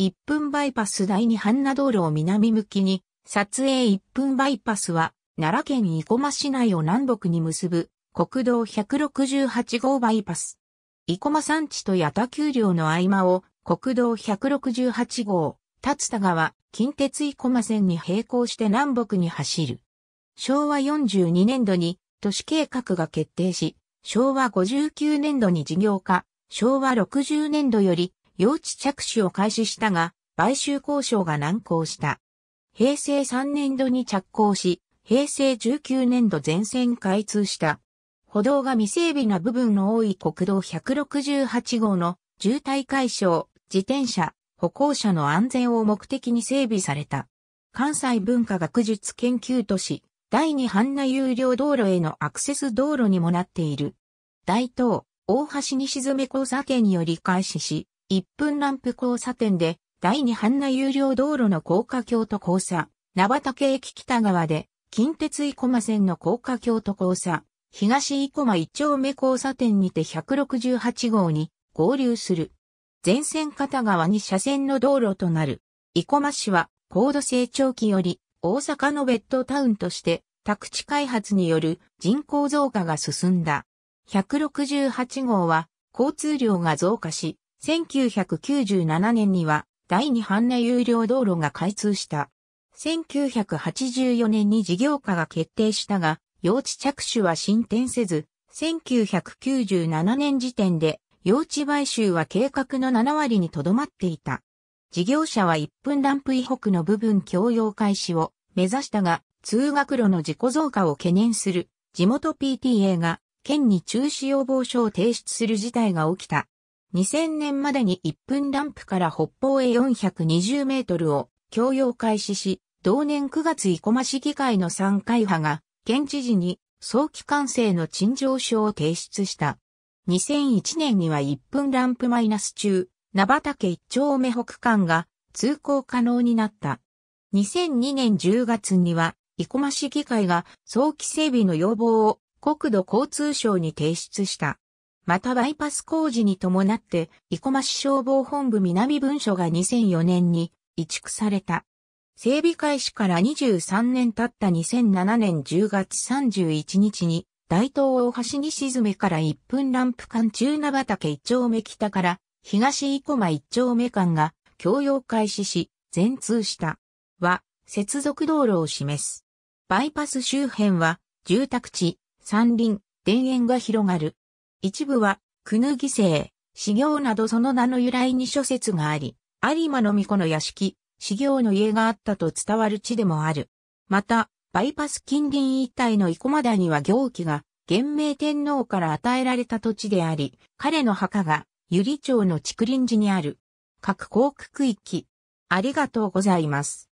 1分バイパス第二半那道路を南向きに、撮影1分バイパスは、奈良県生駒市内を南北に結ぶ、国道168号バイパス。生駒山地と八田丘陵の合間を、国道168号、立田川、近鉄生駒線に並行して南北に走る。昭和42年度に都市計画が決定し、昭和59年度に事業化、昭和60年度より用地着手を開始したが、買収交渉が難航した。平成3年度に着工し、平成19年度全線開通した。歩道が未整備な部分の多い国道168号の渋滞解消、自転車、歩行者の安全を目的に整備された。関西文化学術研究都市、第二半那有料道路へのアクセス道路にもなっている。大東、大橋に沈め交差点より開始し、一分ランプ交差点で、第二半奈有料道路の高架橋と交差、名畑駅北側で、近鉄生駒線の高架橋と交差、東生駒一丁目交差点にて168号に合流する。全線片側に車線の道路となる。生駒市は高度成長期より大阪のベッドタウンとして宅地開発による人口増加が進んだ。168号は交通量が増加し、1997年には第2版の有料道路が開通した。1984年に事業化が決定したが、用地着手は進展せず、1997年時点で用地買収は計画の7割にとどまっていた。事業者は1分ランプ以北の部分共用開始を目指したが、通学路の事故増加を懸念する地元 PTA が県に中止要望書を提出する事態が起きた。2000年までに1分ランプから北方へ420メートルを供用開始し、同年9月生駒市議会の3会派が、県知事に早期完成の陳情書を提出した。2001年には1分ランプマイナス中、名畑一丁目北間が通行可能になった。2002年10月には、生駒市議会が早期整備の要望を国土交通省に提出した。またバイパス工事に伴って、生駒市消防本部南文書が2004年に移築された。整備開始から23年経った2007年10月31日に、大東大橋に沈めから1分ランプ間中名畑1丁目北から東生駒1丁目間が共用開始し、全通した。は、接続道路を示す。バイパス周辺は、住宅地、山林、田園が広がる。一部は、くぬぎ生、修行などその名の由来に諸説があり、有馬の巫女の屋敷、修行の家があったと伝わる地でもある。また、バイパス近隣一帯の生駒には行基が、元明天皇から与えられた土地であり、彼の墓が、由里町の竹林寺にある。各航空区域。ありがとうございます。